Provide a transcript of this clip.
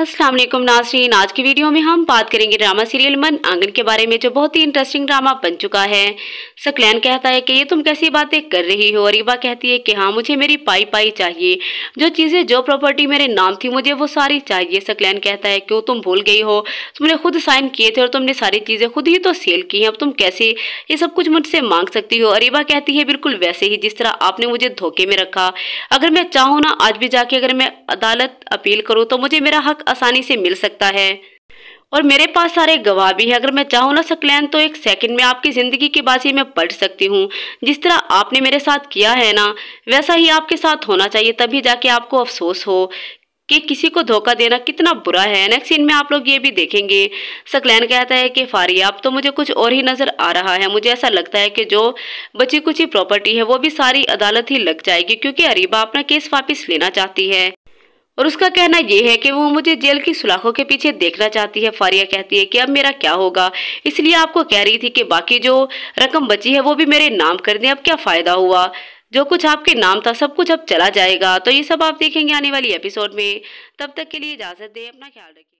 असलम नासरीन आज की वीडियो में हम बात करेंगे ड्रामा सीरियल मन आंगन के बारे में जो बहुत ही इंटरेस्टिंग ड्रामा बन चुका है सकलैन कहता है कि ये तुम कैसी बातें कर रही हो रिबा कहती है कि हाँ मुझे मेरी पाई पाई चाहिए जो चीज़ें जो प्रॉपर्टी मेरे नाम थी मुझे वो सारी चाहिए सकलैन कहता है क्यों तुम भूल गई हो तुमने खुद साइन किए थे और तुमने सारी चीज़ें खुद ही तो सेल की हैं अब तुम कैसे ये सब कुछ मुझसे मांग सकती हो अरीबा कहती है बिल्कुल वैसे ही जिस तरह आपने मुझे धोखे में रखा अगर मैं चाहूँ ना आज भी जाके अगर मैं अदालत अपील करूँ तो मुझे मेरा हक आसानी से मिल सकता है और मेरे पास सारे गवाह भी है अगर मैं चाहूँ ना सकलैन तो एक सेकंड में आपकी ज़िंदगी की बाजी में पढ़ सकती हूँ जिस तरह आपने मेरे साथ किया है ना वैसा ही आपके साथ होना चाहिए तभी जाके आपको अफसोस हो कि किसी को धोखा देना कितना बुरा है नेक्स्ट सीन में आप लोग ये भी देखेंगे सकलैन कहता है कि फारी आप तो मुझे कुछ और ही नज़र आ रहा है मुझे ऐसा लगता है कि जो बची कुछ ही प्रॉपर्टी है वो भी सारी अदालत ही लग जाएगी क्योंकि अरीबा अपना केस वापस लेना चाहती है और उसका कहना यह है कि वो मुझे जेल की सुलाखों के पीछे देखना चाहती है फारिया कहती है कि अब मेरा क्या होगा इसलिए आपको कह रही थी कि बाकी जो रकम बची है वो भी मेरे नाम कर दें अब क्या फ़ायदा हुआ जो कुछ आपके नाम था सब कुछ अब चला जाएगा तो ये सब आप देखेंगे आने वाली एपिसोड में तब तक के लिए इजाज़त दें अपना ख्याल रखें